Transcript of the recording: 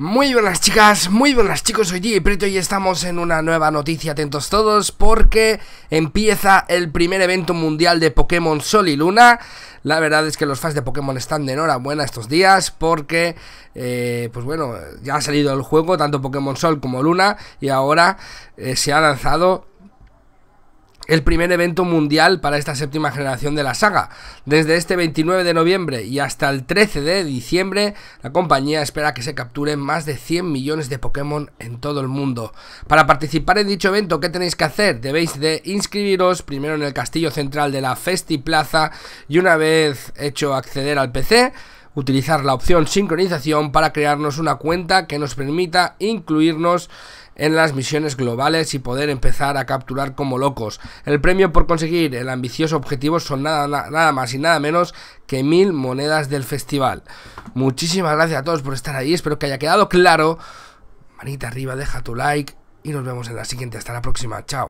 Muy buenas chicas, muy buenas chicos, soy día Preto y estamos en una nueva noticia, atentos todos, porque empieza el primer evento mundial de Pokémon Sol y Luna. La verdad es que los fans de Pokémon están de enhorabuena estos días porque, eh, pues bueno, ya ha salido el juego, tanto Pokémon Sol como Luna, y ahora eh, se ha lanzado el primer evento mundial para esta séptima generación de la saga. Desde este 29 de noviembre y hasta el 13 de diciembre, la compañía espera que se capturen más de 100 millones de Pokémon en todo el mundo. Para participar en dicho evento, ¿qué tenéis que hacer? Debéis de inscribiros primero en el castillo central de la Festi Plaza y una vez hecho acceder al PC, utilizar la opción sincronización para crearnos una cuenta que nos permita incluirnos en las misiones globales y poder empezar a capturar como locos. El premio por conseguir el ambicioso objetivo son nada, nada más y nada menos que mil monedas del festival. Muchísimas gracias a todos por estar ahí, espero que haya quedado claro. Manita arriba, deja tu like y nos vemos en la siguiente. Hasta la próxima, chao.